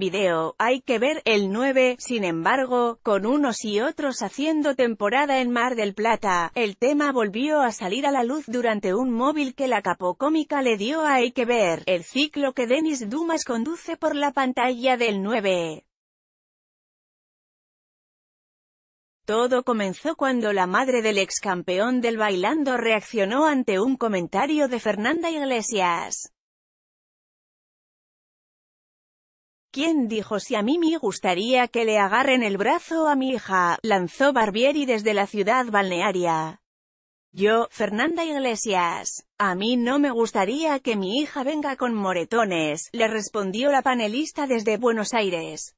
video, hay que ver, el 9, sin embargo, con unos y otros haciendo temporada en Mar del Plata, el tema volvió a salir a la luz durante un móvil que la capocómica le dio a Hay que ver, el ciclo que Denis Dumas conduce por la pantalla del 9. Todo comenzó cuando la madre del ex campeón del bailando reaccionó ante un comentario de Fernanda Iglesias. ¿Quién dijo si a mí me gustaría que le agarren el brazo a mi hija? lanzó Barbieri desde la ciudad balnearia. Yo, Fernanda Iglesias. A mí no me gustaría que mi hija venga con moretones, le respondió la panelista desde Buenos Aires.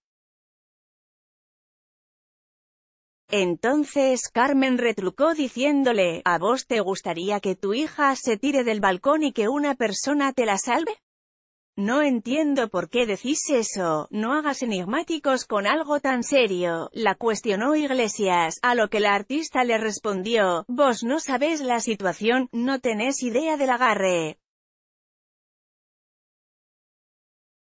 Entonces Carmen retrucó diciéndole, ¿a vos te gustaría que tu hija se tire del balcón y que una persona te la salve? No entiendo por qué decís eso, no hagas enigmáticos con algo tan serio, la cuestionó Iglesias, a lo que la artista le respondió, vos no sabés la situación, no tenés idea del agarre.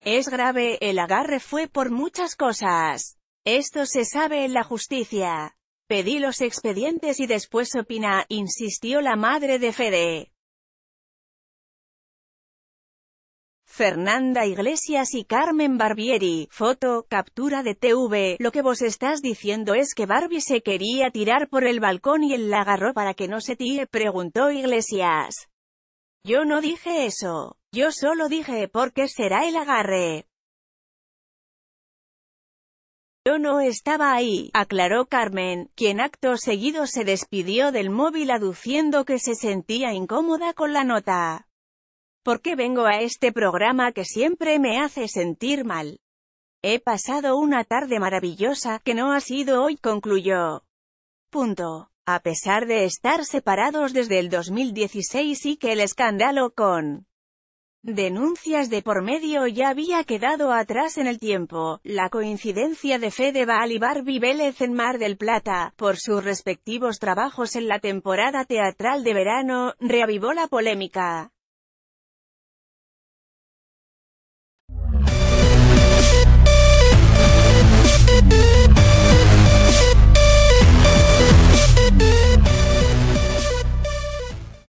Es grave, el agarre fue por muchas cosas. Esto se sabe en la justicia. Pedí los expedientes y después opina, insistió la madre de Fede. Fernanda Iglesias y Carmen Barbieri. Foto, captura de TV. Lo que vos estás diciendo es que Barbie se quería tirar por el balcón y él la agarró para que no se tire, preguntó Iglesias. Yo no dije eso. Yo solo dije ¿por qué será el agarre. Yo no estaba ahí, aclaró Carmen, quien acto seguido se despidió del móvil aduciendo que se sentía incómoda con la nota. ¿Por qué vengo a este programa que siempre me hace sentir mal? He pasado una tarde maravillosa, que no ha sido hoy, concluyó. Punto. A pesar de estar separados desde el 2016 y que el escándalo con denuncias de por medio ya había quedado atrás en el tiempo, la coincidencia de Fedeval y Barbie Vélez en Mar del Plata, por sus respectivos trabajos en la temporada teatral de verano, reavivó la polémica.